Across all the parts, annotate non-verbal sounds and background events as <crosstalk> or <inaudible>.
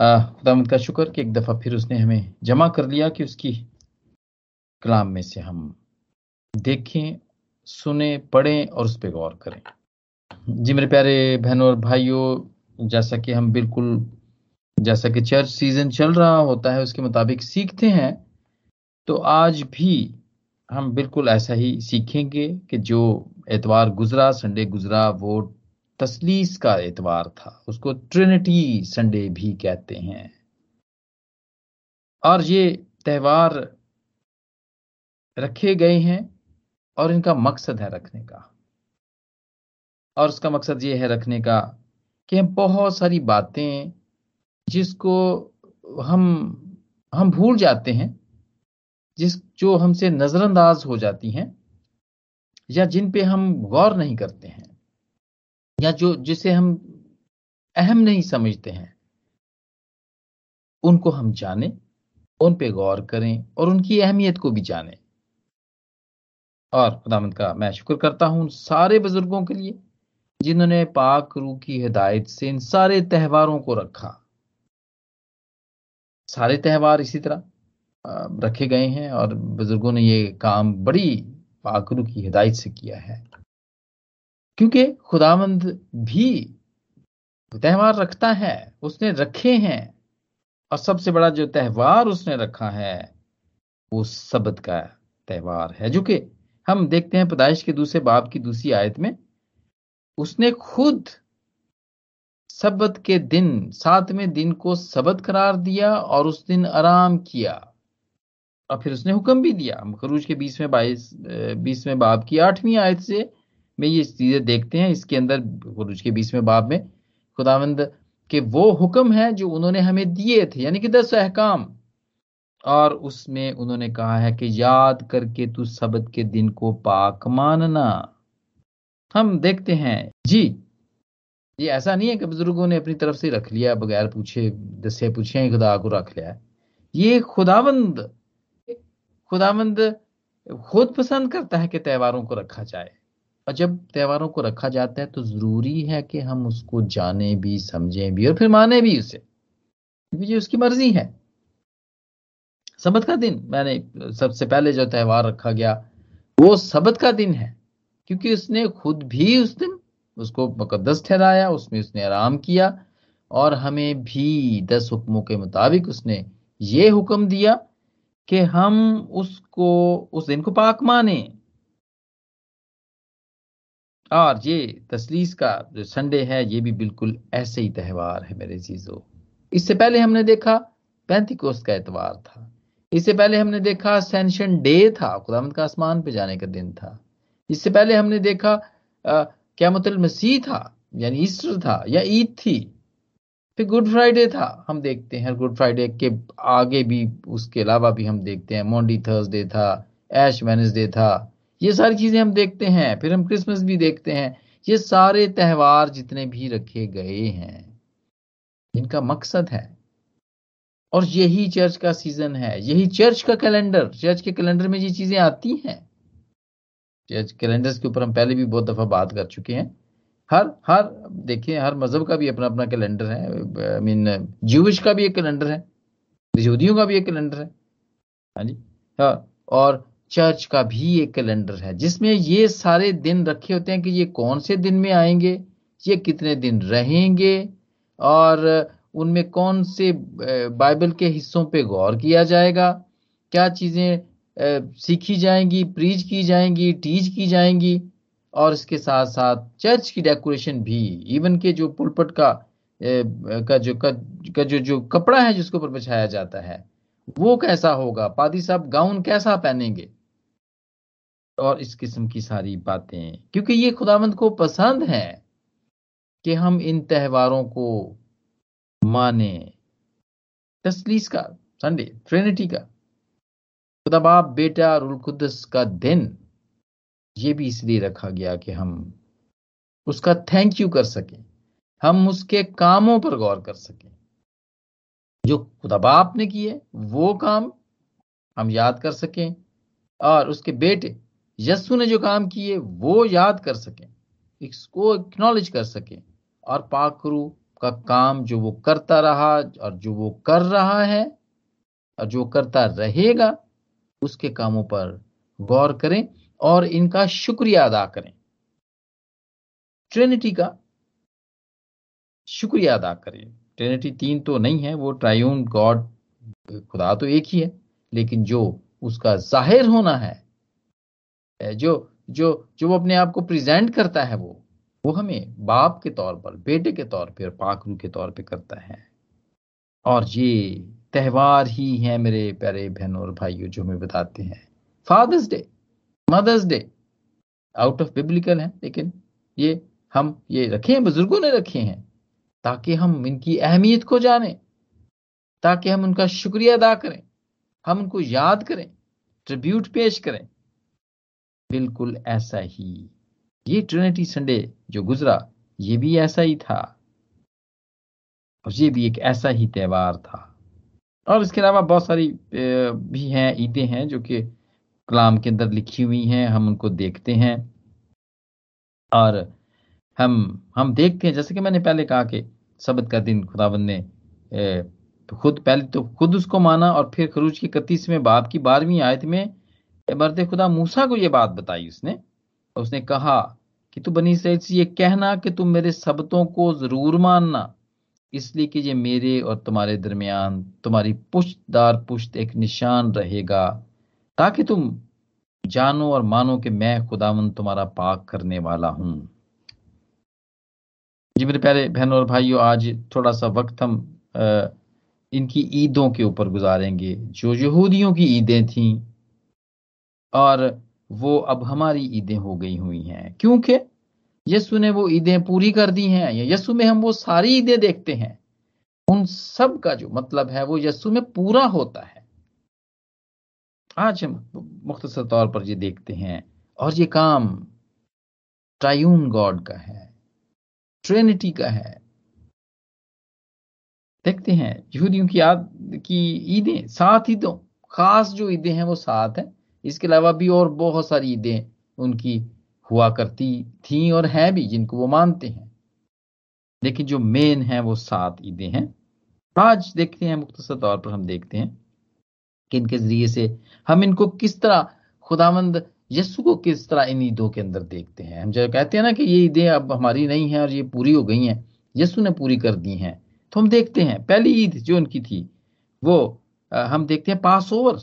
खुदामद का शुक्र कि एक दफ़ा फिर उसने हमें जमा कर लिया कि उसकी कलाम में से हम देखें सुने पढ़ें और उस पर गौर करें जी मेरे प्यारे बहनों और भाइयों जैसा कि हम बिल्कुल जैसा कि चर्च सीजन चल रहा होता है उसके मुताबिक सीखते हैं तो आज भी हम बिल्कुल ऐसा ही सीखेंगे कि जो एतवार गुजरा संडे गुजरा वो तसलीस का एतवार था उसको ट्रिनिटी संडे भी कहते हैं और ये त्यौहार रखे गए हैं और इनका मकसद है रखने का और उसका मकसद ये है रखने का कि हम बहुत सारी बातें जिसको हम हम भूल जाते हैं जिस जो हमसे नज़रअंदाज हो जाती हैं या जिन पे हम गौर नहीं करते हैं या जो जिसे हम अहम नहीं समझते हैं उनको हम जाने उन पे गौर करें और उनकी अहमियत को भी जाने और खुदामंद का मैं शुक्र करता हूं उन सारे बुजुर्गों के लिए जिन्होंने पाक रू की हिदायत से इन सारे त्योहारों को रखा सारे त्यौहार इसी तरह रखे गए हैं और बुजुर्गों ने ये काम बड़ी पाकरू की हिदायत से किया है क्योंकि खुदावंद भी त्यौहार रखता है उसने रखे हैं और सबसे बड़ा जो त्यौहार उसने रखा है वो सबद का त्यौहार है जो कि हम देखते हैं पदाइश के दूसरे बाप की दूसरी आयत में उसने खुद सबद के दिन सातवें दिन को सबद करार दिया और उस दिन आराम किया और फिर उसने हुक्म भी दिया मकरूज के बीसवें बाईस बीसवें बाप की आठवीं आयत से में ये चीज़ें देखते हैं इसके अंदर गुरुज के बीसवें बाब में खुदावंद के वो हुक्म हैं जो उन्होंने हमें दिए थे यानी कि दस अहकाम और उसमें उन्होंने कहा है कि याद करके तू सबद के दिन को पाक मानना हम देखते हैं जी ये ऐसा नहीं है कि बुजुर्गों ने अपनी तरफ से रख लिया बगैर पूछे दस्य पूछे ही खुदा को रख लिया ये खुदावंद खुदावंद खुद पसंद करता है कि त्योहारों को रखा जाए और जब त्योहारों को रखा जाता है तो जरूरी है कि हम उसको जाने भी समझें भी और फिर माने भी उसे क्योंकि उसकी मर्जी है सबत का दिन मैंने सबसे पहले जो त्यौहार रखा गया वो सबत का दिन है क्योंकि उसने खुद भी उस दिन उसको मुकदस ठहराया उसमें उसने आराम किया और हमें भी दस हुक्मों के मुताबिक उसने ये हुक्म दिया कि हम उसको उस दिन को पाक माने और ये तसलीस का जो संडे है ये भी बिल्कुल ऐसे ही त्यौहार है मेरे चीजों इससे पहले हमने देखा पैंतीकोस का एतवार था इससे पहले हमने देखा सेंशन डे था खुदामद का आसमान पे जाने का दिन था इससे पहले हमने देखा क्या मतलब मसीह था यानी ईस्टर था या ईद थी फिर गुड फ्राइडे था हम देखते हैं गुड फ्राइडे के आगे भी उसके अलावा भी हम देखते हैं मोंडी थर्सडे था एश वेनसडे था ये सारी चीजें हम देखते हैं फिर हम क्रिसमस भी देखते हैं ये सारे त्यौहार जितने भी रखे गए हैं इनका मकसद है और यही चर्च का सीजन है यही चर्च का कैलेंडर चर्च के कैलेंडर में ये चीजें आती हैं चर्च कैलेंडर्स के ऊपर हम पहले भी बहुत दफा बात कर चुके हैं हर हर देखिए हर मजहब का भी अपना अपना कैलेंडर है आई मीन जूविश का भी एक कैलेंडर है यहूदियों का भी एक कैलेंडर है हाँ जी हाँ और चर्च का भी एक कैलेंडर है जिसमें ये सारे दिन रखे होते हैं कि ये कौन से दिन में आएंगे ये कितने दिन रहेंगे और उनमें कौन से बाइबल के हिस्सों पे गौर किया जाएगा क्या चीज़ें सीखी जाएंगी प्रीज की जाएंगी टीच की जाएंगी और इसके साथ साथ चर्च की डेकोरेशन भी इवन के जो पुलपट का का जो का, का जो जो कपड़ा है जिसके ऊपर बिछाया जाता है वो कैसा होगा पादी साहब गाउन कैसा पहनेंगे और इस किस्म की सारी बातें क्योंकि ये खुदावंद को पसंद है कि हम इन त्योहारों को माने तस्लीस का संडे ट्रिनिटी का खुदा तो बाप बेटा और उलकुदस का दिन ये भी इसलिए रखा गया कि हम उसका थैंक यू कर सकें हम उसके कामों पर गौर कर सकें जो खुदा बाप ने किए वो काम हम याद कर सकें और उसके बेटे यस्सु ने जो काम किए वो याद कर सकें इसको एक्नॉलेज कर सकें और पाखरू का काम जो वो करता रहा और जो वो कर रहा है और जो करता रहेगा उसके कामों पर गौर करें और इनका शुक्रिया अदा करें ट्रिनिटी का शुक्रिया अदा करें ट्रिनिटी तीन तो नहीं है वो ट्रायून गॉड खुदा तो एक ही है लेकिन जो उसका जाहिर होना है जो जो जो वो अपने आप को प्रेजेंट करता है वो वो हमें बाप के तौर पर बेटे के तौर पर पाखरू के तौर पर करता है और ये त्यौहार ही है मेरे प्यारे बहनों और भाइयों जो हमें बताते हैं fathers day mothers day out of biblical है लेकिन ये हम ये रखे हैं बुजुर्गों ने रखे हैं ताकि हम इनकी अहमियत को जानें ताकि हम उनका शुक्रिया अदा करें हम उनको याद करें ट्रिब्यूट पेश करें बिल्कुल ऐसा ही ये ट्रिनिटी संडे जो गुजरा ये भी ऐसा ही था और ये भी एक ऐसा ही त्यौहार था और इसके अलावा बहुत सारी भी हैं ईदें हैं जो कि कलाम के अंदर लिखी हुई हैं हम उनको देखते हैं और हम हम देखते हैं जैसे कि मैंने पहले कहा कि सबद का दिन खुदावन ने खुद पहले तो खुद उसको माना और फिर खरूज की इकतीसवें बाप की बारहवीं आयत में बरते खुदा मूसा को ये बात बताई उसने और उसने कहा कि तू बनी सैद से ये कहना कि तुम मेरे सबतों को जरूर मानना इसलिए कि ये मेरे और तुम्हारे दरमियान तुम्हारी पुश्त दार पुश्त एक निशान रहेगा ताकि तुम जानो और मानो कि मैं खुदावन तुम्हारा पाक करने वाला हूं जी मेरे प्यारे बहनों और भाइयों आज थोड़ा सा वक्त हम आ, इनकी ईदों के ऊपर गुजारेंगे जो यहूदियों की ईदें थीं और वो अब हमारी ईदें हो गई हुई हैं क्योंकि यसु ने वो ईदें पूरी कर दी हैं या यसु में हम वो सारी ईदें देखते हैं उन सब का जो मतलब है वो यसु में पूरा होता है आज हम मुख्तसर तौर पर ये देखते हैं और ये काम ट्रायून गॉड का है ट्रेनिटी का है देखते हैं यहूदियों की याद की ईदें सात ईदों खास जो ईदें हैं वो सात हैं इसके अलावा भी और बहुत सारी ईदें उनकी हुआ करती थी और हैं भी जिनको वो मानते हैं लेकिन जो मेन है वो सात ईदें हैं आज देखते हैं मुख्तर तौर पर हम देखते हैं कि इनके जरिए से हम इनको किस तरह खुदामंद यस्सु को किस तरह इन ईदों के अंदर देखते हैं हम जो कहते हैं ना कि ये ईदें अब हमारी नहीं है और ये पूरी हो गई हैं यस्सु ने पूरी कर दी हैं तो हम देखते हैं पहली ईद जो इनकी थी वो हम देखते हैं पास ओवर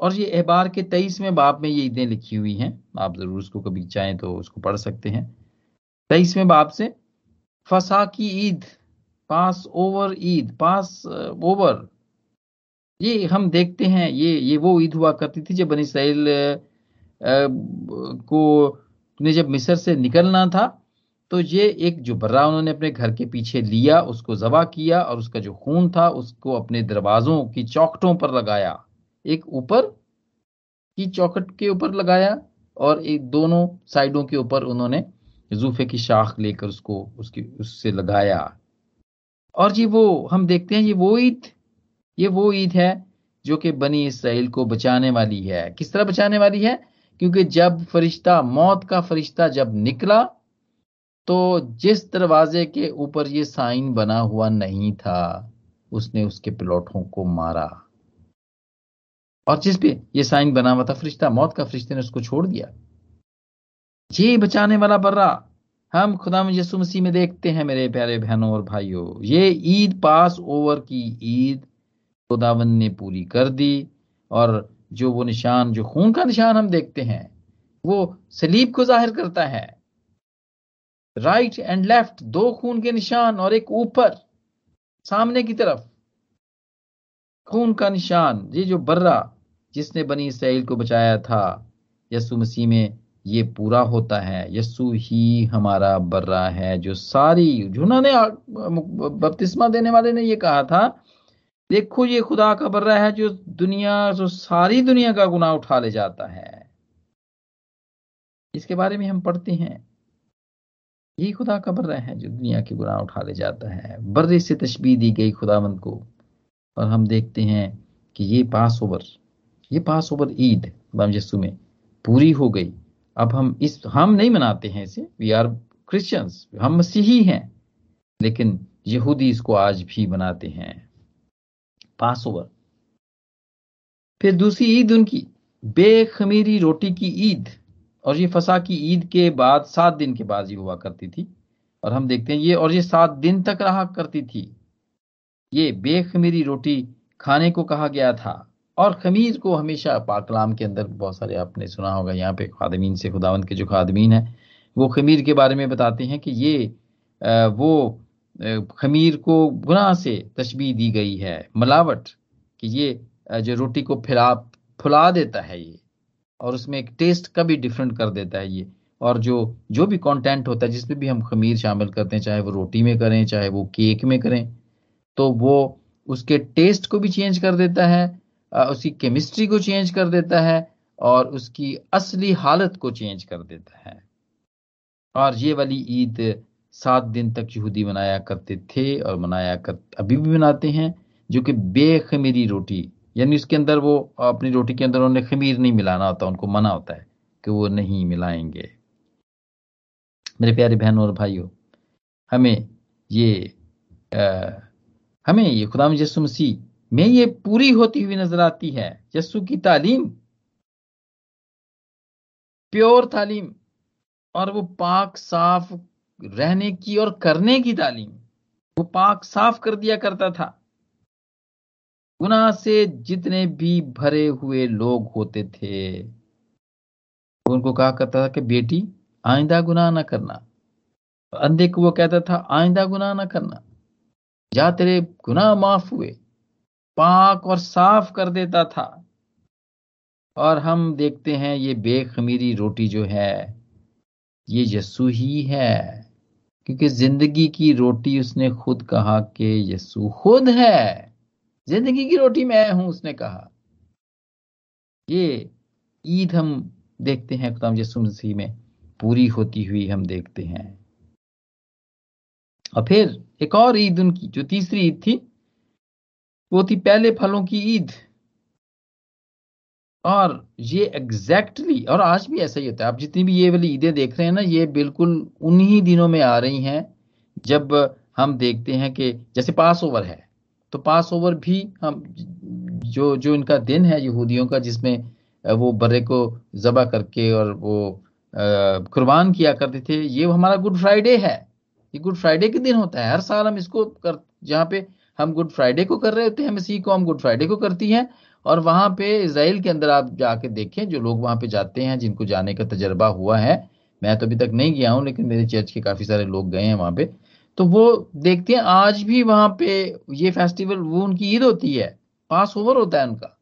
और ये अहबार के तेईसवें बाप में ये ईदें लिखी हुई हैं आप जरूर उसको कभी चाहें तो उसको पढ़ सकते हैं तेईसवें बाप से फसा की ईद पास ओवर ईद पास ओवर ये हम देखते हैं ये ये वो ईद हुआ करती थी जब बन इसराइल को ने जब मिस्र से निकलना था तो ये एक जो बर्रा उन्होंने अपने घर के पीछे लिया उसको जबा किया और उसका जो खून था उसको अपने दरवाजों की चौकटों पर लगाया एक ऊपर की चौखट के ऊपर लगाया और एक दोनों साइडों के ऊपर उन्होंने जूफे की शाख लेकर उसको उसकी उससे लगाया और जी वो हम देखते हैं ये वो ईद ये वो ईद है जो कि बनी इसराइल को बचाने वाली है किस तरह बचाने वाली है क्योंकि जब फरिश्ता मौत का फरिश्ता जब निकला तो जिस दरवाजे के ऊपर ये साइन बना हुआ नहीं था उसने उसके पिलौटों को मारा और जिस पे ये साइन बना हुआ था फरिश्ता मौत का फरिश्ते ने उसको छोड़ दिया ये बचाने वाला बर्रा हम खुदा में यसु मसीह में देखते हैं मेरे प्यारे बहनों और भाइयों ये ईद पास ओवर की ईद खुदावन ने पूरी कर दी और जो वो निशान जो खून का निशान हम देखते हैं वो सलीब को जाहिर करता है राइट एंड लेफ्ट दो खून के निशान और एक ऊपर सामने की तरफ खून का निशान ये जो बर्रा जिसने बनी इसराइल को बचाया था यसु मसीह में ये पूरा होता है यसु ही हमारा बर्रा है जो सारी जुना ने बपतिस्मा देने वाले ने ये कहा था देखो ये खुदा का बर्रा है जो दुनिया जो सारी दुनिया का गुनाह उठा ले जाता है इसके बारे में हम पढ़ते हैं यही खुदा का बर्रा है जो दुनिया के गुनाह उठा ले जाता है बर्रे से तशबी दी गई खुदावंद को और हम देखते हैं कि ये पास ओवर ये पास ओवर ईद यस्सु में पूरी हो गई अब हम इस हम नहीं मनाते हैं इसे वी आर क्रिश्चियंस हम मसीही हैं लेकिन यहूदी इसको आज भी मनाते हैं पास ओवर फिर दूसरी ईद उनकी बेखमीरी रोटी की ईद और ये फसा की ईद के बाद सात दिन के बाद ही हुआ करती थी और हम देखते हैं ये और ये सात दिन तक रहा करती थी ये बेखमीरी रोटी खाने को कहा गया था और खमीज को हमेशा पाकलाम के अंदर बहुत सारे आपने सुना होगा यहाँ पे खादमीन से खुदावंत के जो खादमीन है वो खमीर के बारे में बताते हैं कि ये वो खमीर को गुनाह से तशबी दी गई है मिलावट कि ये जो रोटी को फिला फुला देता है ये और उसमें एक टेस्ट का भी डिफरेंट कर देता है ये और जो जो भी कंटेंट होता है जिसमें भी हम खमीर शामिल करते हैं चाहे वो रोटी में करें चाहे वो केक में करें तो वो उसके टेस्ट को भी चेंज कर देता है उसकी केमिस्ट्री को चेंज कर देता है और उसकी असली हालत को चेंज कर देता है और ये वाली ईद सात दिन तक यहूदी मनाया करते थे और मनाया कर अभी भी मनाते हैं जो कि बेखमीरी रोटी यानी उसके अंदर वो अपनी रोटी के अंदर उन्हें खमीर नहीं मिलाना होता उनको मना होता है कि वो नहीं मिलाएंगे मेरे प्यारे बहनों और भाइयों हमें ये आ, हमें ये खुदाम यसु मसीह में ये पूरी होती हुई नजर आती है यस्सु की तालीम प्योर तालीम और वो पाक साफ रहने की और करने की तालीम वो पाक साफ कर दिया करता था गुनाह से जितने भी भरे हुए लोग होते थे उनको कहा करता था कि बेटी आइंदा गुनाह ना करना अंधे को वो कहता था आइंदा गुनाह ना करना जा तेरे गुनाह माफ हुए पाक और साफ कर देता था और हम देखते हैं ये बेखमीरी रोटी जो है ये यस्सु ही है क्योंकि जिंदगी की रोटी उसने खुद कहा कि यस्सु खुद है जिंदगी की रोटी मैं हूं उसने कहा ये ईद हम देखते हैं खुदाम यसु मसीह में पूरी होती हुई हम देखते हैं और फिर एक और ईद उनकी जो तीसरी ईद थी वो थी पहले फलों की ईद और ये एग्जैक्टली exactly, और आज भी ऐसा ही होता है आप जितनी भी ये वाली ईदें देख रहे हैं ना ये बिल्कुल उन्हीं दिनों में आ रही हैं जब हम देखते हैं कि जैसे पास ओवर है तो पास ओवर भी हम जो जो इनका दिन है यहूदियों का जिसमें वो बर्रे को जबा करके और वो कुर्बान किया करते थे ये हमारा गुड फ्राइडे है ये गुड फ्राइडे के दिन होता है हर साल हम इसको कर जहाँ पे हम गुड फ्राइडे को कर रहे होते हैं मसीह को हम गुड फ्राइडे को करती है और वहां पे इसराइल के अंदर आप जाके देखें जो लोग वहां पे जाते हैं जिनको जाने का तजर्बा हुआ है मैं तो अभी तक नहीं गया हूँ लेकिन मेरे चर्च के काफी सारे लोग गए हैं वहां पे तो वो देखते हैं आज भी वहां पे ये फेस्टिवल वो उनकी ईद होती है पास ओवर होता है उनका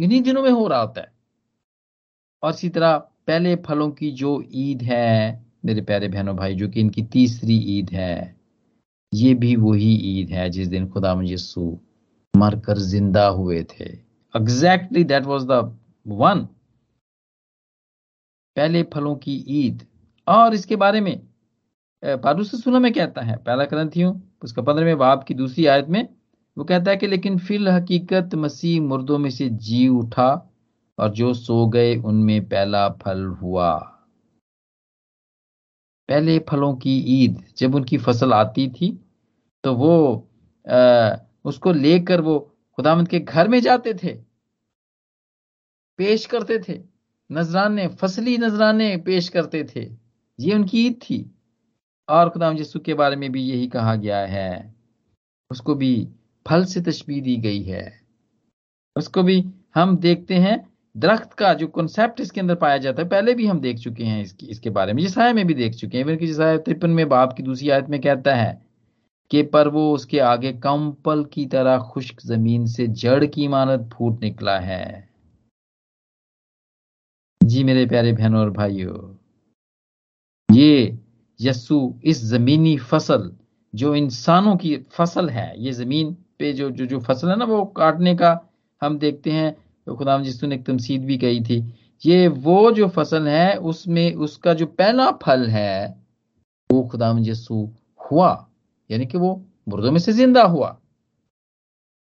इन्हीं दिनों में हो रहा होता है और इसी तरह पहले फलों की जो ईद है मेरे प्यारे बहनों भाई जो कि इनकी तीसरी ईद है ये भी वही ईद है जिस दिन खुदा मर मरकर जिंदा हुए थे exactly that was the one पहले फलों की ईद और इसके बारे में पारूस सुना में कहता है पहला ग्रंथियों उसका पंद्रहवें बाप की दूसरी आयत में वो कहता है कि लेकिन फिल हकीकत मसीह मुर्दों में से जी उठा और जो सो गए उनमें पहला फल हुआ पहले फलों की ईद जब उनकी फसल आती थी तो वो आ, उसको लेकर वो खुदामंद के घर में जाते थे पेश करते थे नजराने फसली नजराने पेश करते थे ये उनकी ईद थी और खुदाम यसु के बारे में भी यही कहा गया है उसको भी फल से तशबी दी गई है उसको भी हम देखते हैं दरख्त का जो कॉन्सेप्ट इसके अंदर पाया जाता है पहले भी हम देख चुके हैं इसकी इसके बारे में जिसाया में भी देख चुके हैं इवन कि तिरपन में बाप की दूसरी आयत में कहता है कि पर वो उसके आगे कंपल की तरह खुश्क जमीन से जड़ की इमारत फूट निकला है जी मेरे प्यारे बहनों और भाइयों ये यस्सु इस जमीनी फसल जो इंसानों की फसल है ये जमीन पे जो जो जो फसल है ना वो काटने का हम देखते हैं तो खुदाम जिसु ने एक तमसीद भी कही थी ये वो जो फसल है उसमें उसका जो पहला फल है वो खुदाम यसु हुआ यानी कि वो मुर्दों में से जिंदा हुआ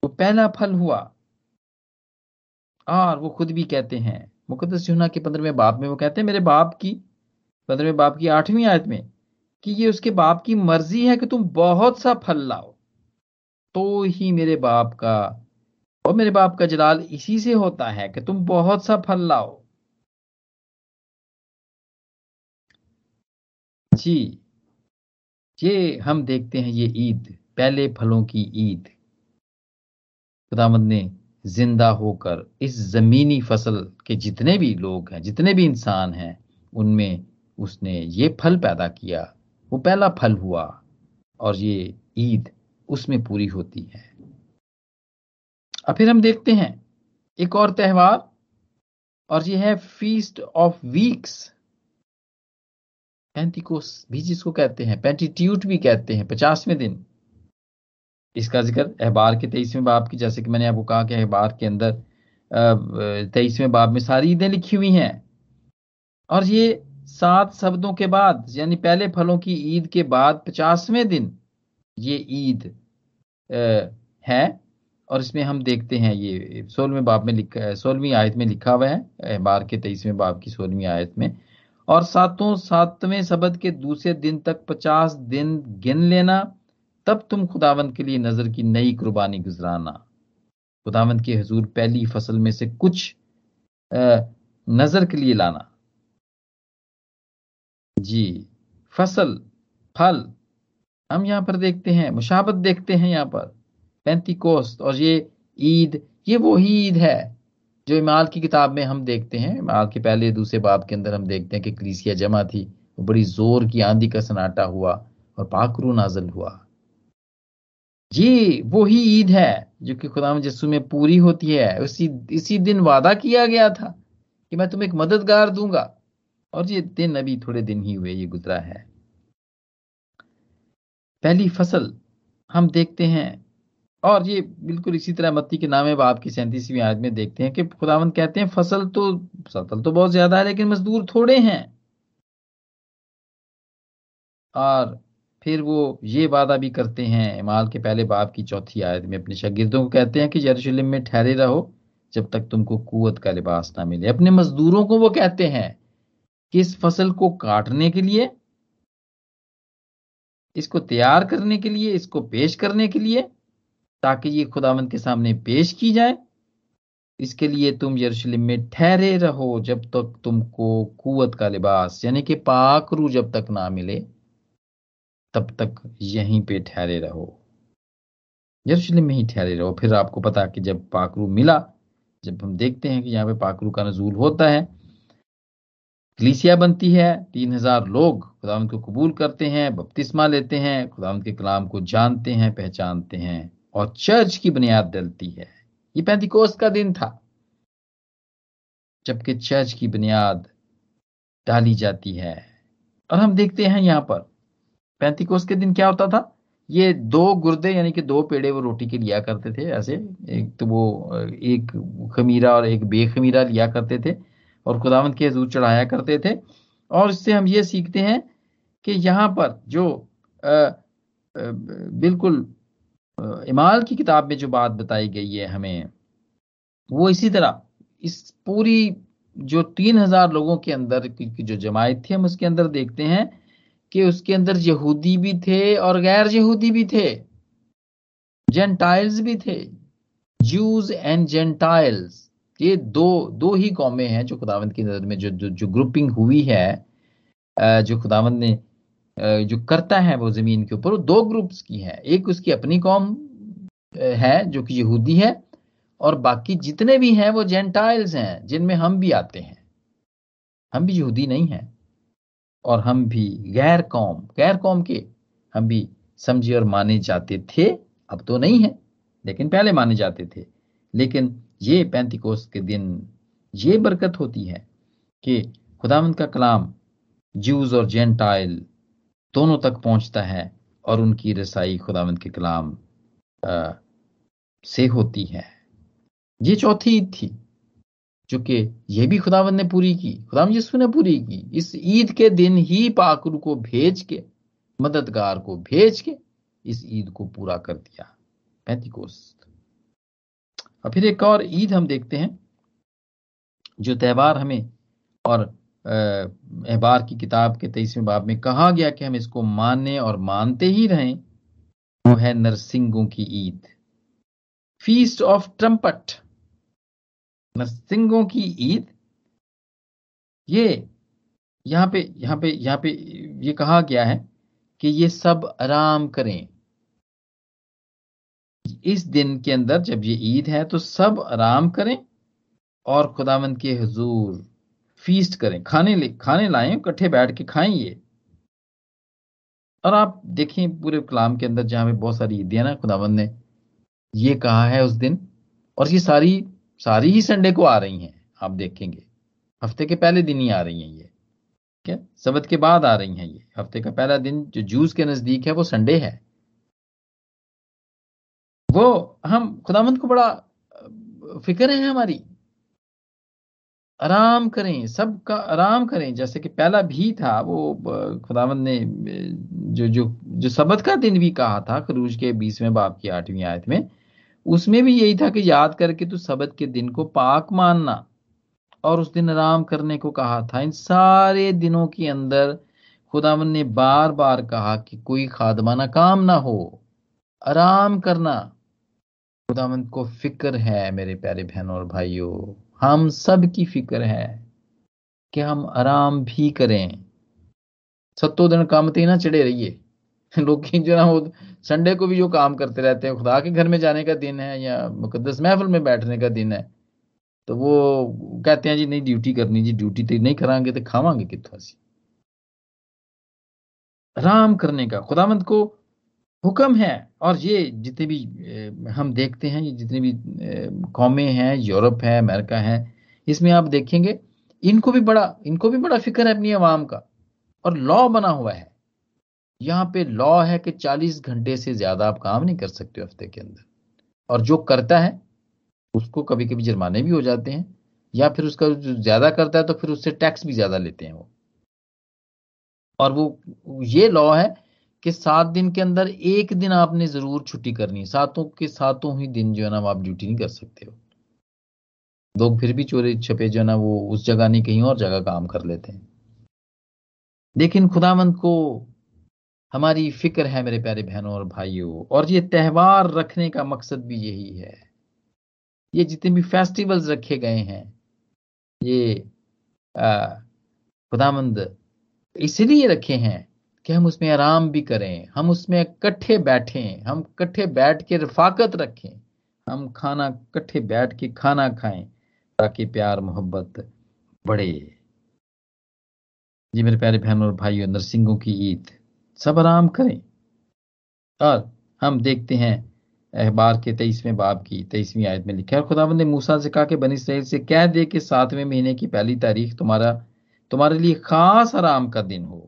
वो पहला फल हुआ और वो खुद भी कहते हैं मुकदस युना के पंद्रहवें बाप में वो कहते हैं मेरे बाप की पंद्रहवें बाप की आठवीं आयत में कि ये उसके बाप की मर्जी है कि तुम बहुत सा फल लाओ तो ही मेरे बाप का और मेरे बाप का जलाल इसी से होता है कि तुम बहुत सा फल लाओ जी ये हम देखते हैं ये ईद पहले फलों की ईद खुदामद ने जिंदा होकर इस जमीनी फसल के जितने भी लोग हैं जितने भी इंसान हैं उनमें उसने ये फल पैदा किया वो पहला फल हुआ और ये ईद उसमें पूरी होती है अब फिर हम देखते हैं एक और त्यौहार और ये है फीस्ट ऑफ वीक्स पेंटिकोस भी जिसको कहते हैं पेंटीट्यूट भी कहते हैं पचासवें दिन इसका जिक्र अहबार के तेईसवें बाब की जैसे कि मैंने आपको कहा कि अहबार के अंदर तेईसवें बाब में सारी ईदें लिखी हुई हैं और ये सात शब्दों के बाद यानी पहले फलों की ईद के बाद पचासवें दिन ये ईद है और इसमें हम देखते हैं ये सोलहवें बाब में लिखा सोलहवीं आयत में लिखा हुआ है अहबार के तेईसवें बाब की सोलहवीं आयत में और सातों सातवें शब्द के दूसरे दिन तक पचास दिन गिन लेना तब तुम खुदावंत के लिए नजर की नई कुर्बानी गुजराना खुदावंत के हजूर पहली फसल में से कुछ नजर के लिए लाना जी फसल फल हम यहाँ पर देखते हैं मुशाबत देखते हैं यहाँ पर पेंतिकोस्त और ये ईद ये वो ही ईद है जो इमाल की किताब में हम देखते हैं इमाल के पहले दूसरे बाब के अंदर हम देखते हैं कि क्लीसिया जमा थी और बड़ी जोर की आंधी का सन्नाटा हुआ और पाखरू नाजल हुआ ये वो ही ईद है जो कि खुदा जस्सू में पूरी होती है उसी इसी दिन वादा किया गया था कि मैं तुम्हें एक मददगार दूंगा और ये दिन अभी थोड़े दिन ही हुए ये गुजरा है पहली फसल हम देखते हैं और ये बिल्कुल इसी तरह मत्ती के नाम है बाप की सैंतीसवीं आयत में देखते हैं कि खुदावंत कहते हैं फसल तो फसल तो बहुत ज्यादा है लेकिन मजदूर थोड़े हैं और फिर वो ये वादा भी करते हैं इमाल के पहले बाप की चौथी आयत में अपने शागिर्दों को कहते हैं कि यरूशलेम में ठहरे रहो जब तक तुमको कुत का लिबास ना मिले अपने मजदूरों को वो कहते हैं कि इस फसल को काटने के लिए इसको तैयार करने के लिए इसको पेश करने के लिए ताकि ये खुदावंत के सामने पेश की जाए इसके लिए तुम यरूशलेम में ठहरे रहो जब तक तुमको कुवत का लिबास यानी कि पाकरू जब तक ना मिले तब तक यहीं पे ठहरे रहो यरूशलेम में ही ठहरे रहो फिर आपको पता कि जब पाकरू मिला जब हम देखते हैं कि यहाँ पे पाकरू का नजूल होता है कलीसिया बनती है तीन हजार लोग खुदावंत को कबूल करते हैं बपतिस्मा लेते हैं खुदावंत के कलाम को जानते हैं पहचानते हैं और चर्च की बुनियाद डलती है ये पैंतीकोस का दिन था जबकि चर्च की बुनियाद डाली जाती है और हम देखते हैं यहाँ पर पैंतीकोस के दिन क्या होता था ये दो गुर्दे यानी कि दो पेड़े वो रोटी के लिया करते थे ऐसे एक तो वो एक खमीरा और एक बेखमीरा लिया करते थे और खुदावंत के हजूर चढ़ाया करते थे और इससे हम ये सीखते हैं कि यहाँ पर जो आ, आ, बिल्कुल इमाल की किताब में जो बात बताई गई है हमें वो इसी तरह इस पूरी जो तीन हजार लोगों के अंदर की जो जमायत थी हम उसके अंदर देखते हैं कि उसके अंदर यहूदी भी थे और गैर यहूदी भी थे जेंटाइल्स भी थे जूज एंड जेंटाइल्स ये दो दो ही कौमें हैं जो खुदावंद की नज़र में जो जो, जो ग्रुपिंग हुई है जो खुदावंद ने जो करता है वो ज़मीन के ऊपर वो दो ग्रुप्स की है एक उसकी अपनी कौम है जो कि यहूदी है और बाकी जितने भी हैं वो जेंटाइल्स हैं जिनमें हम भी आते हैं हम भी यहूदी नहीं हैं और हम भी गैर कौम गैर कौम के हम भी समझे और माने जाते थे अब तो नहीं है लेकिन पहले माने जाते थे लेकिन ये पैंतीकोस के दिन ये बरकत होती है कि खुदावंद का कलाम जूज और जेंटाइल दोनों तक पहुंचता है और उनकी रसाई खुदावंद के कलाम से होती है ये चौथी ईद थी जो कि यह भी खुदावंद ने पूरी की खुदाम यसु ने पूरी की इस ईद के दिन ही पाकुर को भेज के मददगार को भेज के इस ईद को पूरा कर दिया पैंतीकोस्त और फिर एक और ईद हम देखते हैं जो त्यौहार हमें और अहबार की किताब के तेईसवें बाब में कहा गया कि हम इसको माने और मानते ही रहें वो है नरसिंगों की ईद फीस्ट ऑफ ट्रम्पट नरसिंगों की ईद ये यहाँ पे यहाँ पे यहाँ पे ये कहा गया है कि ये सब आराम करें इस दिन के अंदर जब ये ईद है तो सब आराम करें और खुदावंद के हजूर फीस्ट करें खाने खाने लाए इकट्ठे बैठ के खाएं ये और आप देखें पूरे कलाम के अंदर जहां बहुत सारी ईदियां ना खुदावन ने ये कहा है उस दिन और ये सारी सारी ही संडे को आ रही हैं आप देखेंगे हफ्ते के पहले दिन ही आ रही हैं ये ठीक है के बाद आ रही हैं ये हफ्ते का पहला दिन जो जूस के नजदीक है वो संडे है वो हम खुदावंद को बड़ा फिक्र है हमारी आराम करें सबका आराम करें जैसे कि पहला भी था वो खुदावंद ने जो जो जो सबत का दिन भी कहा था खरूज के बीसवें बाप की आठवीं आयत में उसमें भी यही था कि याद करके तू सबत के दिन को पाक मानना और उस दिन आराम करने को कहा था इन सारे दिनों के अंदर खुदावन ने बार बार कहा कि कोई खादमाना काम ना हो आराम करना खुदावंत को फिक्र है मेरे प्यारे बहनों और भाइयों हम सब की फिक्र है कि हम आराम भी करें सत्तो दिन काम ते ना चढ़े रहिए <laughs> लोग जो ना वो संडे को भी जो काम करते रहते हैं खुदा के घर में जाने का दिन है या मुकदस महफल में बैठने का दिन है तो वो कहते हैं जी नहीं ड्यूटी करनी जी ड्यूटी तो नहीं करांगे तो खावांगे कितना आराम करने का खुदामंद को हुक्म है और ये जितने भी हम देखते हैं ये जितने भी कौमें हैं यूरोप है अमेरिका है इसमें आप देखेंगे इनको भी बड़ा इनको भी बड़ा फिक्र है अपनी आवाम का और लॉ बना हुआ है यहाँ पे लॉ है कि 40 घंटे से ज्यादा आप काम नहीं कर सकते हफ्ते के अंदर और जो करता है उसको कभी कभी जुर्माने भी हो जाते हैं या फिर उसका जो ज्यादा करता है तो फिर उससे टैक्स भी ज्यादा लेते हैं वो और वो ये लॉ है कि सात दिन के अंदर एक दिन आपने जरूर छुट्टी करनी है सातों के सातों ही दिन जो है ना आप ड्यूटी नहीं कर सकते हो लोग फिर भी चोरी छपे जो है ना वो उस जगह नहीं कहीं और जगह काम कर लेते हैं लेकिन खुदामंद को हमारी फिक्र है मेरे प्यारे बहनों और भाइयों और ये त्यौहार रखने का मकसद भी यही है ये जितने भी फेस्टिवल्स रखे गए हैं ये खुदामंद इसलिए रखे हैं कि हम उसमें आराम भी करें हम उसमें इकट्ठे बैठें हम इकट्ठे बैठ के रफाकत रखें हम खाना इकट्ठे बैठ के खाना खाएं ताकि प्यार मोहब्बत बढ़े जी मेरे प्यारे बहनों और भाइयों नरसिंगों की ईद सब आराम करें और हम देखते हैं अहबार के तेईसवें बाब की तेईसवीं आयत में लिखा है खुदा ने मूसा से कहा कि बनी सहेल से कह दे कि सातवें महीने की पहली तारीख तुम्हारा तुम्हारे लिए खास आराम का दिन हो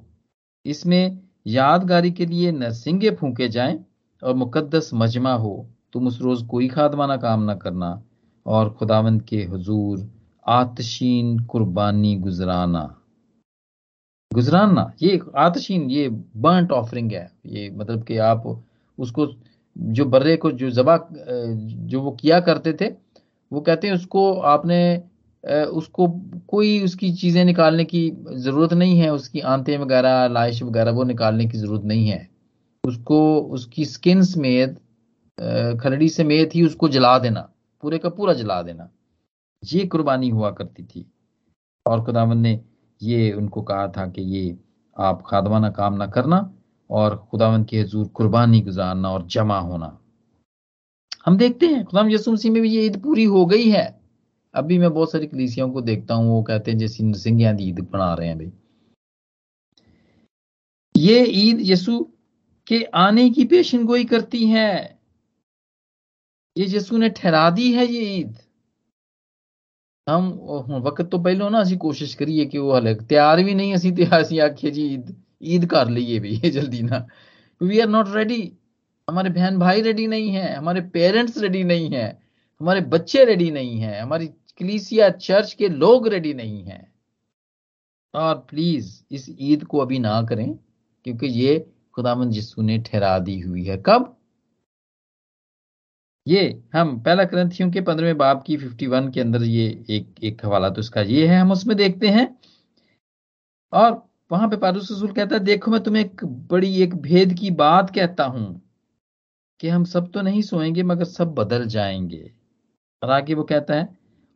इसमें यादगारी के लिए नरसिंगे फूके जाएं और मुकद्दस मजमा हो तुम उस रोज़ कोई खादमाना काम ना करना और खुदावंद के हजूर आतशीन कुर्बानी गुजराना गुजराना ये आतशीन ये बर्ंट ऑफरिंग है ये मतलब कि आप उसको जो बर्रे को जो जबा जो वो किया करते थे वो कहते हैं उसको आपने उसको कोई उसकी चीज़ें निकालने की ज़रूरत नहीं है उसकी आंतें वगैरह लाइश वगैरह वो निकालने की ज़रूरत नहीं है उसको उसकी स्किन समेत खलड़ी समेत ही उसको जला देना पूरे का पूरा जला देना ये कुर्बानी हुआ करती थी और खुदावन ने ये उनको कहा था कि ये आप खादवाना काम ना करना और खुदावन के हजूर कुर्बानी गुजारना और जमा होना हम देखते हैं खुदाम यसुमसी में भी ये ईद पूरी हो गई है अभी मैं बहुत सारी कलीसियाओं को देखता हूँ वो कहते हैं जैसे नरसिंगियां ईद बना रहे हैं भाई ये ईद यसु के आने की पेशन गोई करती है ये यसु ने ठहरा दी है ये ईद हम वक्त तो पहले ना अभी कोशिश करिए कि वो अलग तैयार भी नहीं असी तैयार तो असी आखिए जी ईद ईद कर लीए भाई जल्दी ना वी आर नॉट रेडी हमारे बहन भाई रेडी नहीं है हमारे पेरेंट्स रेडी नहीं है हमारे बच्चे रेडी नहीं है हमारी क्लीसिया चर्च के लोग रेडी नहीं हैं और प्लीज इस ईद को अभी ना करें क्योंकि ये खुदामंद जिसु ने ठहरा दी हुई है कब ये हम पहला ग्रंथियों के पंद्रहवें बाप की फिफ्टी वन के अंदर ये एक एक हवाला तो इसका ये है हम उसमें देखते हैं और वहां पे पारूस रसूल कहता है देखो मैं तुम्हें एक बड़ी एक भेद की बात कहता हूं कि हम सब तो नहीं सोएंगे मगर सब बदल जाएंगे और आगे वो कहता है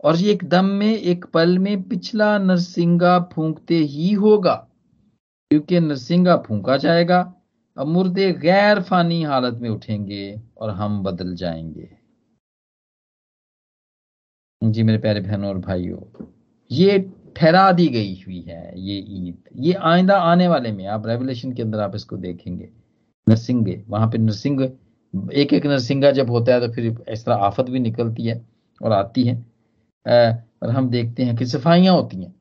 और ये एकदम में एक पल में पिछला नरसिंगा फूंकते ही होगा क्योंकि नरसिंगा फूंका जाएगा अब मुर्दे गैर फानी हालत में उठेंगे और हम बदल जाएंगे जी मेरे प्यारे बहनों और भाइयों ये ठहरा दी गई हुई है ये ईद ये आइंदा आने वाले में आप रेवलेशन के अंदर आप इसको देखेंगे नरसिंगे वहां पे नरसिंह एक एक नरसिंगा जब होता है तो फिर इस तरह आफत भी निकलती है और आती है और हम देखते हैं कि सफाइयाँ होती हैं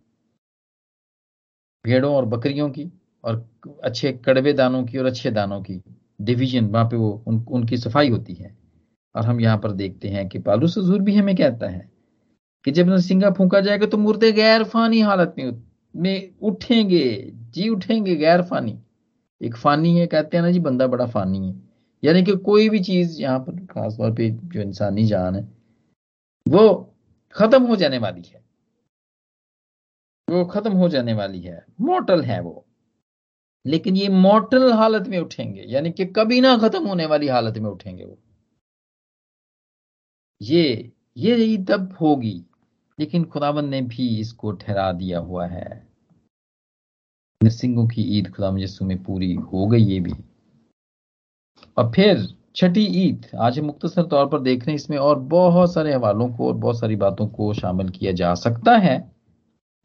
भेड़ों और बकरियों की और अच्छे कड़वे दानों की और अच्छे दानों की डिवीजन वहां पे वो उन, उनकी सफाई होती है और हम यहाँ पर देखते हैं कि पालू सजूर भी हमें कहता है कि जब नरसिंगा फूका जाएगा तो मुर्दे गैर फानी हालत में में उठेंगे जी उठेंगे गैर फानी एक फानी है कहते हैं ना जी बंदा बड़ा फानी है यानी कि कोई भी चीज यहाँ पर खासतौर पर जो इंसानी जान है वो खत्म हो जाने वाली है वो खत्म हो जाने वाली है मोटल है वो लेकिन ये मोटल हालत में उठेंगे यानी कि कभी ना खत्म होने वाली हालत में उठेंगे वो ये ये तब होगी लेकिन खुदावन ने भी इसको ठहरा दिया हुआ है नरसिंहों की ईद खुदाम यसु में पूरी हो गई ये भी और फिर छठी ईद आज हम मुख्तसर तौर पर देख रहे हैं इसमें और बहुत सारे हवालों को और बहुत सारी बातों को शामिल किया जा सकता है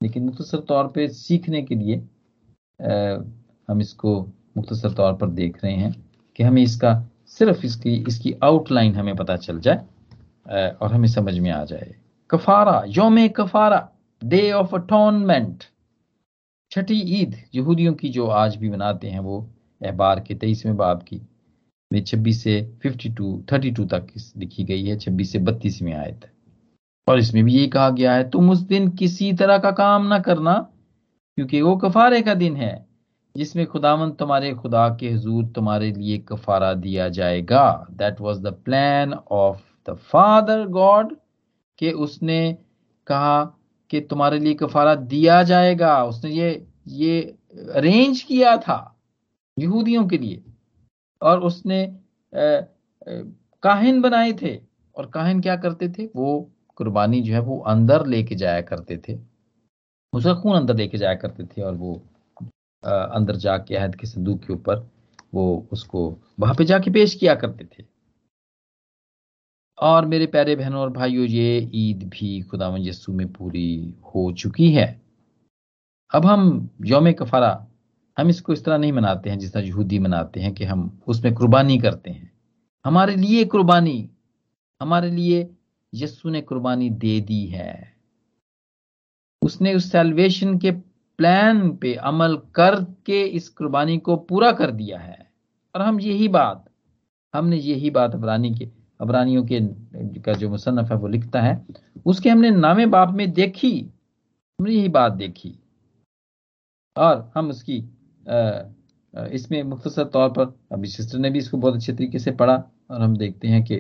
लेकिन मुख्तसर तौर पर सीखने के लिए आ, हम इसको मुख्तसर तौर पर देख रहे हैं कि हमें इसका सिर्फ इसकी इसकी आउटलाइन हमें पता चल जाए और हमें समझ में आ जाए कफारा योम कफारा डे ऑफ अटोनमेंट छठी ईद यहूदियों की जो आज भी मनाते हैं वो अहबार के तेईसवें बाब की में 26 से 52 32 तक लिखी गई है 26 से 32 में आयत थे और इसमें भी यही कहा गया है तुम उस दिन किसी तरह का काम ना करना क्योंकि वो कफारे का दिन है जिसमें खुदावन तुम्हारे खुदा के हजूर तुम्हारे लिए कफारा दिया जाएगा that was the plan of the father God के उसने कहा कि तुम्हारे लिए कफारा दिया जाएगा उसने ये ये अरेंज किया था यहूदियों के लिए और उसने काहिन बनाए थे और काहिन क्या करते थे वो कुर्बानी जो है वो अंदर लेके जाया करते थे उसका खून अंदर लेके जाया करते थे और वो अंदर जाके अहद के संदूक के ऊपर वो उसको वहां पे जाके पेश किया करते थे और मेरे प्यारे बहनों और भाइयों ये ईद भी खुदा यस्सू में पूरी हो चुकी है अब हम योम कफारा हम इसको इस तरह नहीं मनाते हैं जिस तरह यहूदी मनाते हैं कि हम उसमें कुर्बानी करते हैं हमारे लिए कुर्बानी हमारे लिए यस्सु ने कुर्बानी दे दी है उसने उस सेल्वेशन के प्लान पे अमल करके इस कुर्बानी को पूरा कर दिया है और हम यही बात हमने यही बात अबरानी के अबरानियों के का जो मुसनफ़ है वो लिखता है उसके हमने नामे बाप में देखी हमने यही बात देखी और हम उसकी इसमें मुख्तर तौर पर अभी सिस्टर ने भी इसको बहुत अच्छे तरीके से पढ़ा और हम देखते हैं कि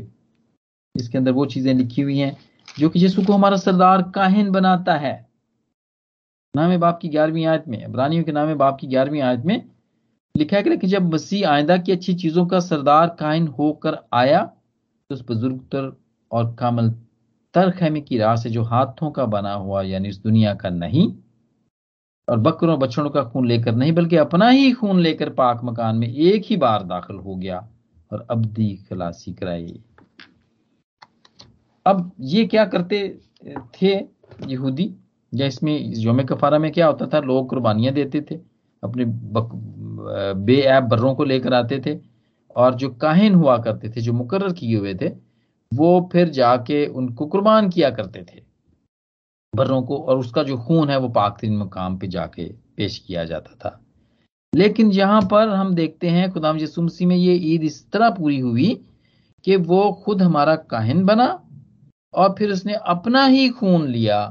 इसके अंदर वो चीज़ें लिखी हुई हैं जो कि यीशु को हमारा सरदार काहिन बनाता है नाम बाप की ग्यारहवीं आयत में इब्रानियों के नाम बाप की ग्यारहवीं आयत में लिखा है कि जब मसीह आयदा की अच्छी चीज़ों का सरदार काहिन होकर आया तो उस बुजुर्ग तर और कामल तर खेमे की राह से जो हाथों का बना हुआ यानी उस दुनिया का नहीं और बकरों बछड़ों का खून लेकर नहीं बल्कि अपना ही खून लेकर पाक मकान में एक ही बार दाखिल हो गया और अब दी खलासी कराई अब ये क्या करते थे यहूदी या इसमें योम कफारा में क्या होता था लोग कुर्बानियां देते थे अपने बे ऐप बर्रों को लेकर आते थे और जो काहिन हुआ करते थे जो मुकर्र किए हुए थे वो फिर जाके उनको कुर्बान किया करते थे बर्रों को और उसका जो खून है वो पाक तीन मकाम पे जाके पेश किया जाता था लेकिन यहाँ पर हम देखते हैं खुदाम यसुमसी में ये ईद इस तरह पूरी हुई कि वो खुद हमारा काहिन बना और फिर उसने अपना ही खून लिया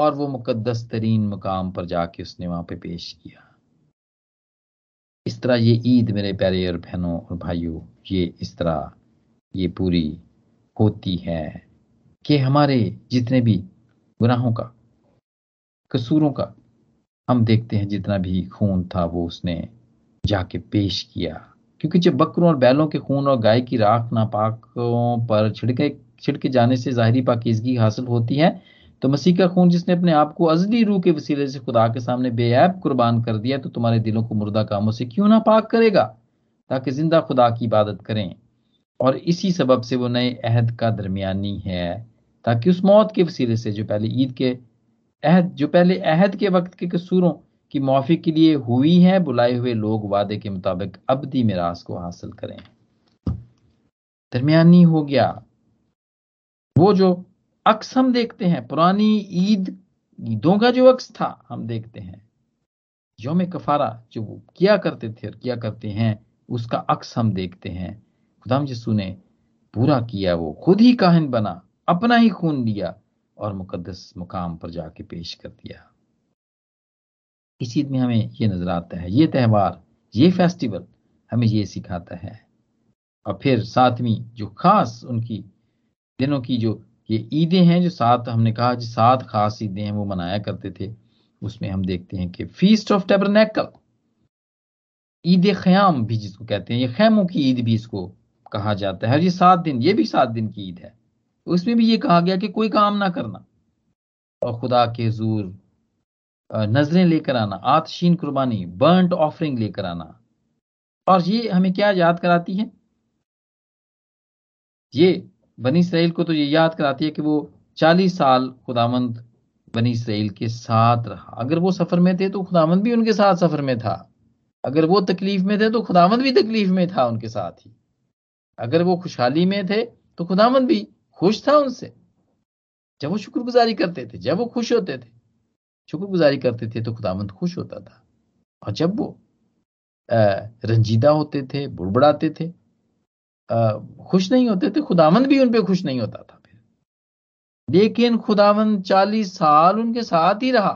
और वो मुकदस तरीन मकाम पर जाके उसने वहां पे पेश किया इस तरह ये ईद मेरे प्यारे और बहनों और भाइयों ये इस तरह ये पूरी होती है कि हमारे जितने भी गुनाहों का कसूरों का हम देखते हैं जितना भी खून था वो उसने जाके पेश किया क्योंकि जब बकरों और बैलों के खून और गाय की राख नापाकों पर छिड़के छिड़के जाने से ज़ाहरी पाकिजगी हासिल होती है तो मसीह का खून जिसने अपने आप को अजली रूह के वसीले से खुदा के सामने बेऐब कुर्बान कर दिया तो तुम्हारे दिलों को मुर्दा कामों से क्यों ना पाक करेगा ताकि जिंदा खुदा की इबादत करें और इसी सबब से वो नए अहद का दरमियानी है ताकि उस मौत के वसीले से जो पहले ईद के अहद जो पहले अहद के वक्त के कसूरों की माफी के लिए हुई है बुलाए हुए लोग वादे के मुताबिक अबदी मिराज को हासिल करें दरमियानी हो गया वो जो अक्स हम देखते हैं पुरानी ईद ईदों का जो अक्स था हम देखते हैं योम कफारा जो वो किया करते थे और किया करते हैं उसका अक्स हम देखते हैं खुदाम यसू ने पूरा किया वो खुद ही काहिन बना अपना ही खून लिया और मुकदस मुकाम पर जाके पेश कर दिया इस ईद में हमें ये नजर आता है ये त्यौहार ये फेस्टिवल हमें ये सिखाता है और फिर सातवीं जो खास उनकी दिनों की जो ये ईदें हैं जो सात हमने कहा जो सात खास ईदें हैं वो मनाया करते थे उसमें हम देखते हैं कि फीस्ट ऑफ टेबरनेकल ईद ख्याम भी जिसको कहते हैं ये खैमों की ईद भी इसको कहा जाता है और ये सात दिन ये भी सात दिन की ईद है उसमें भी ये कहा गया कि कोई काम ना करना और खुदा के जूर नजरें लेकर आना आतशीन कुर्बानी बर्ंट ऑफरिंग लेकर आना और ये हमें क्या याद कराती है ये बनी इसराइल को तो ये याद कराती है कि वो चालीस साल खुदामंद बनी इसराइल के साथ रहा अगर वो सफर में थे तो खुदामंद भी उनके साथ सफर में था अगर वो तकलीफ में थे तो खुदामंद भी तकलीफ में था उनके साथ ही अगर वो खुशहाली में थे तो खुदामंद भी खुश था उनसे जब वो शुक्रगुजारी करते थे जब वो खुश होते थे शुक्रगुजारी करते थे तो खुदामंद खुश होता था और जब वो रंजीदा होते थे बुड़बड़ाते थे खुश नहीं होते थे खुदामंद भी उन पर खुश नहीं होता था फिर लेकिन खुदामंद चालीस साल उनके साथ ही रहा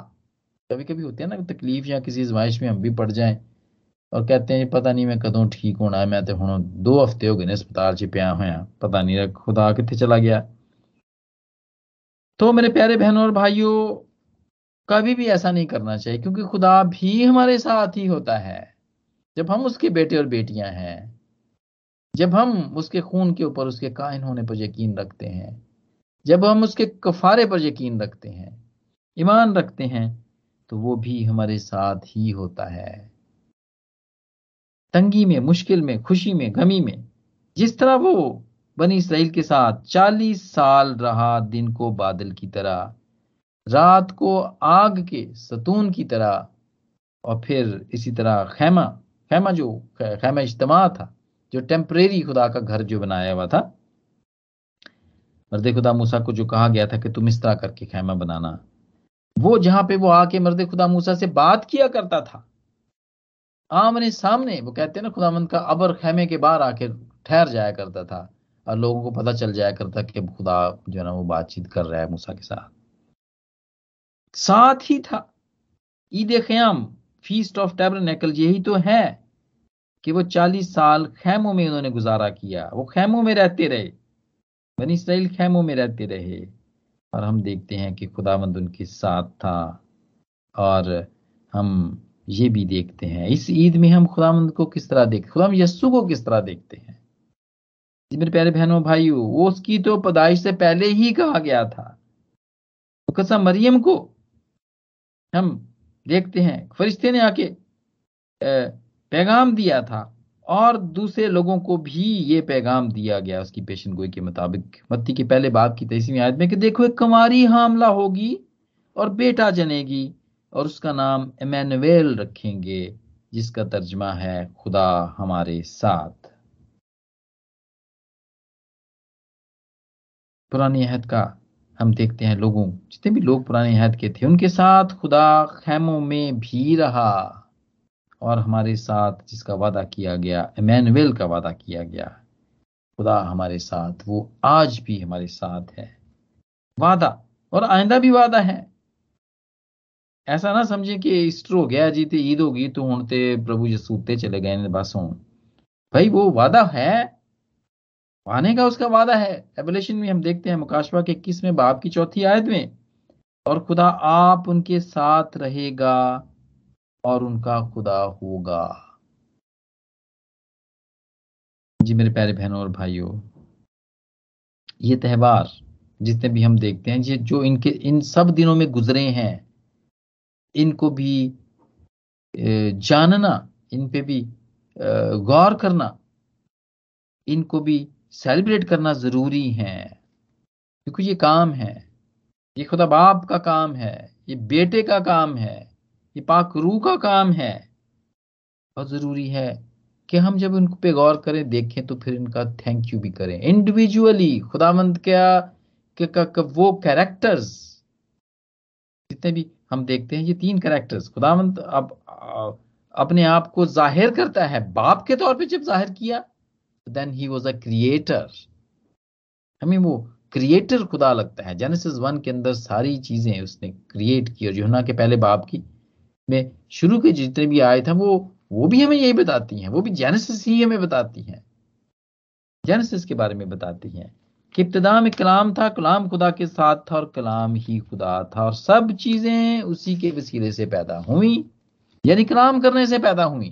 कभी कभी होते हैं ना तकलीफ या किसी आजमाइश में हम भी पड़ जाएं और कहते हैं पता नहीं मैं कदों ठीक होना मैं तो हूँ दो हफ्ते हो गए ने अस्पताल 'ਚ ਪਿਆ ਹੋਇਆ ਪਤਾ ਨਹੀਂ ਖੁਦਾ ਕਿੱਥੇ ਚਲਾ ਗਿਆ तो मेरे प्यारे बहनों और भाइयों कभी भी ऐसा नहीं करना चाहिए क्योंकि खुदा भी हमारे साथ ही होता है जब हम उसके बेटे और बेटियां हैं जब हम उसके खून के ऊपर उसके कायन होने पर यकीन रखते हैं जब हम उसके कफारे पर यकीन रखते हैं ईमान रखते हैं तो वो भी हमारे साथ ही होता है तंगी में मुश्किल में खुशी में गमी में जिस तरह वो बनी इसराइल के साथ चालीस साल रहा दिन को बादल की तरह रात को आग के सतून की तरह और फिर इसी तरह खैमा खैमा जो खैमा इज्तमा था जो टेम्परेरी खुदा का घर जो बनाया हुआ था मर्द खुदा मूसा को जो कहा गया था कि तुम इस तरह करके खैमा बनाना वो जहां पे वो आके मर्द खुदा मूसा से बात किया करता था आमने सामने वो कहते हैं ना खुदामंद का अबर खेमे के बाहर आके ठहर जाया करता था और लोगों को पता चल जाया करता कि खुदा जो है ना वो बातचीत कर रहा है मूसा के साथ साथ ही था ईद खयाम फीस्ट ऑफ टेबरनेकल यही तो है कि वो चालीस साल खेमों में उन्होंने गुजारा किया वो खैमों में रहते रहे बनी सैल खैमों में रहते रहे और हम देखते हैं कि खुदावंद उनके साथ था और हम ये भी देखते हैं इस ईद में हम खुदामंद को किस तरह देखते खुदाम यस्सु को किस तरह देखते हैं मेरे प्यारे बहनों भाइयों वो उसकी तो पदाइश से पहले ही कहा गया था कसम मरियम को हम देखते हैं फरिश्ते ने आके पैगाम दिया था और दूसरे लोगों को भी ये पैगाम दिया गया उसकी पेशन गोई के मुताबिक मत्ती के पहले बाप की तेसवीं आयत में कि देखो एक कमारी हामला होगी और बेटा जनेगी और उसका नाम इमैनुएल रखेंगे जिसका तर्जमा है खुदा हमारे साथ पुरानी अहद का हम देखते हैं लोगों जितने भी लोग पुराने अहद के थे उनके साथ खुदा खैमों में भी रहा और हमारे साथ जिसका वादा किया गया इमैनुएल का वादा किया गया खुदा हमारे साथ वो आज भी हमारे साथ है वादा और आइंदा भी वादा है ऐसा ना समझे कि ईस्टर हो गया जी तो ईद होगी तो हूं तो प्रभु जी सूते चले गए बस हूं भाई वो वादा है पाने का उसका वादा है एबलेशन में हम देखते हैं मुकाशवा के इक्कीस में बाप की चौथी आयत में और खुदा आप उनके साथ रहेगा और उनका खुदा होगा जी मेरे प्यारे बहनों और भाइयों ये त्यौहार जितने भी हम देखते हैं ये जो इनके इन सब दिनों में गुजरे हैं इनको भी जानना इन पे भी गौर करना इनको भी सेलिब्रेट करना ज़रूरी है क्योंकि ये काम है ये खुदा बाप का काम है ये बेटे का काम है ये पाक रू का काम है बहुत ज़रूरी है कि हम जब उनको पे गौर करें देखें तो फिर इनका थैंक यू भी करें इंडिविजुअली मंद क्या वो कैरेक्टर्स जितने भी हम देखते हैं ये तीन करेक्टर्स खुदावंत अब अपने आप को जाहिर करता है बाप के तौर पे जब जाहिर किया then he was a creator हमें वो क्रिएटर खुदा लगता है जेनेसिस वन के अंदर सारी चीजें उसने क्रिएट की और जोहना के पहले बाप की में शुरू के जितने भी आए थे वो वो भी हमें यही बताती हैं वो भी जेनेसिस ही हमें बताती हैं जेनेसिस के बारे में बताती हैं कि इब्तदा में कलाम था कलाम खुदा के साथ था और कलाम ही खुदा था और सब चीज़ें उसी के वसीले से पैदा हुई यानी कलाम करने से पैदा हुई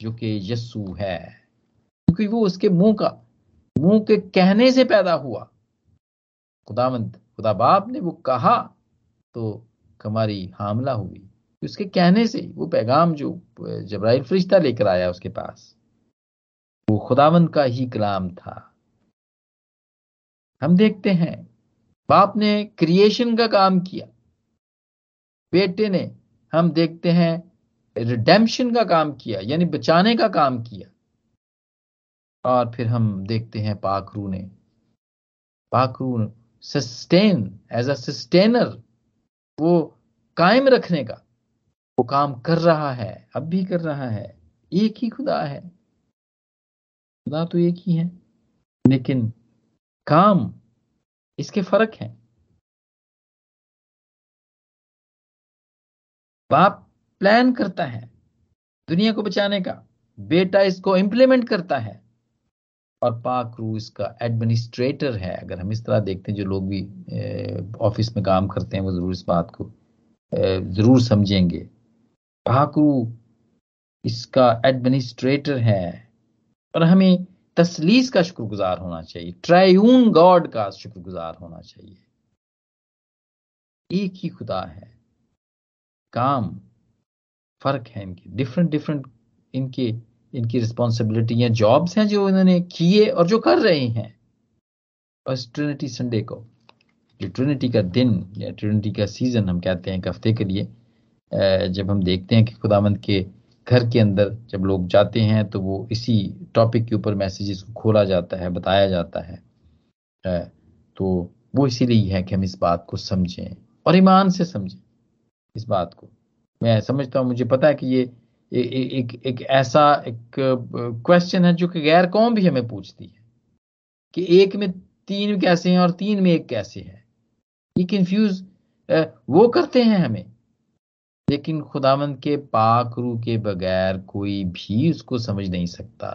जो कि यस्सु है क्योंकि वो उसके मुंह का मुंह के कहने से पैदा हुआ खुदामंद खुदा बाप ने वो कहा तो कमारी हामला हुई उसके कहने से वो पैगाम जो जबराइल फरिश्ता लेकर आया उसके पास वो खुदावंद का ही कलाम था हम देखते हैं बाप ने क्रिएशन का काम किया बेटे ने हम देखते हैं रिडेम्पशन का काम किया यानी बचाने का काम किया और फिर हम देखते हैं पाखरू ने पाखरू सस्टेन एज अ सस्टेनर वो कायम रखने का वो काम कर रहा है अब भी कर रहा है एक ही खुदा है खुदा तो एक ही है लेकिन काम इसके फर्क हैं बाप प्लान करता है दुनिया को बचाने का बेटा इसको इंप्लीमेंट करता है और पाकरू इसका एडमिनिस्ट्रेटर है अगर हम इस तरह देखते हैं जो लोग भी ऑफिस में काम करते हैं वो जरूर इस बात को जरूर समझेंगे पाकरू इसका एडमिनिस्ट्रेटर है और हमें तसलीस का शुक्रगुजार होना चाहिए ट्रायून गॉड का शुक्रगुजार होना चाहिए एक ही खुदा है काम फर्क है इनके डिफरेंट डिफरेंट इनके इनकी रिस्पॉन्सिबिलिटी या जॉब्स हैं जो इन्होंने किए और जो कर रहे हैं और ट्रिनिटी संडे को जो ट्रिनिटी का दिन या ट्रिनिटी का सीजन हम कहते हैं एक हफ्ते के लिए जब हम देखते हैं कि खुदामंद के घर के अंदर जब लोग जाते हैं तो वो इसी टॉपिक के ऊपर मैसेजेस को खोला जाता है बताया जाता है तो वो इसीलिए है कि हम इस बात को समझें और ईमान से समझें इस बात को मैं समझता हूँ मुझे पता है कि ये ए, ए, एक एक ऐसा एक क्वेश्चन है जो कि गैर कौम भी हमें पूछती है कि एक में तीन कैसे हैं और तीन में एक कैसे है ये कंफ्यूज वो करते हैं हमें लेकिन खुदामंद के पाक रू के बगैर कोई भी उसको समझ नहीं सकता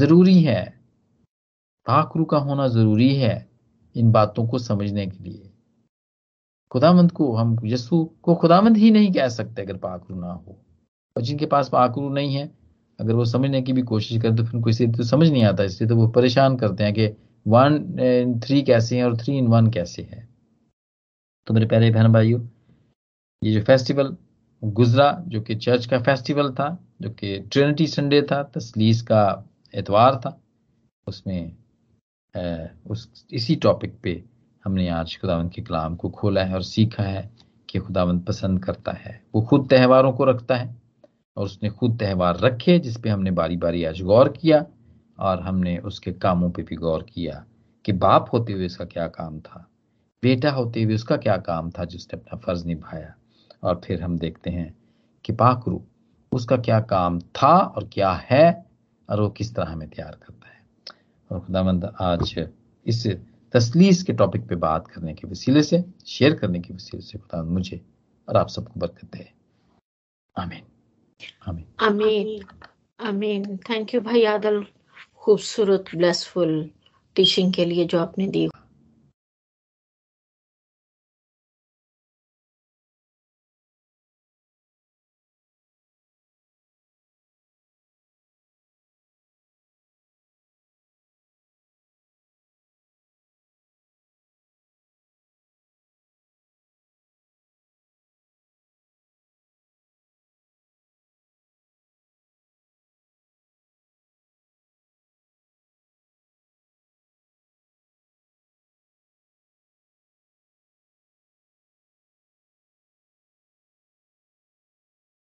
जरूरी है पाक रू का होना जरूरी है इन बातों को समझने के लिए खुदामंद को हम यसु को खुदामंद ही नहीं कह सकते अगर पाकरू ना हो और जिनके पास पाखरू नहीं है अगर वो समझने की भी कोशिश करें तो फिर उनको इसे तो समझ नहीं आता इसलिए तो वो परेशान करते हैं कि वन थ्री कैसे हैं और थ्री इन वन कैसे है तो मेरे पहले बहन भाइयों ये जो फेस्टिवल गुजरा जो कि चर्च का फेस्टिवल था जो कि ट्रिनिटी संडे था तसलीस का एतवार था उसमें ए, उस इसी टॉपिक पे हमने आज खुदावंत के कलाम को खोला है और सीखा है कि खुदावंत पसंद करता है वो खुद त्यौहारों को रखता है और उसने खुद त्यौहार रखे जिस पे हमने बारी बारी आज गौर किया और हमने उसके कामों पे भी गौर किया कि बाप होते हुए उसका क्या काम था बेटा होते हुए उसका क्या काम था जिसने अपना फर्ज निभाया और फिर हम देखते हैं कि पाखरू उसका क्या काम था और क्या है और वो किस तरह हमें तैयार करता है और खुदामंद आज इस तसलीस के टॉपिक पे बात करने के वसीले से शेयर करने के वसीले से खुदा मुझे और आप सबको बरकत दे आमीन आमीन आमीन आमीन थैंक यू भाई यादल खूबसूरत ब्लेसफुल टीचिंग के लिए जो आपने दी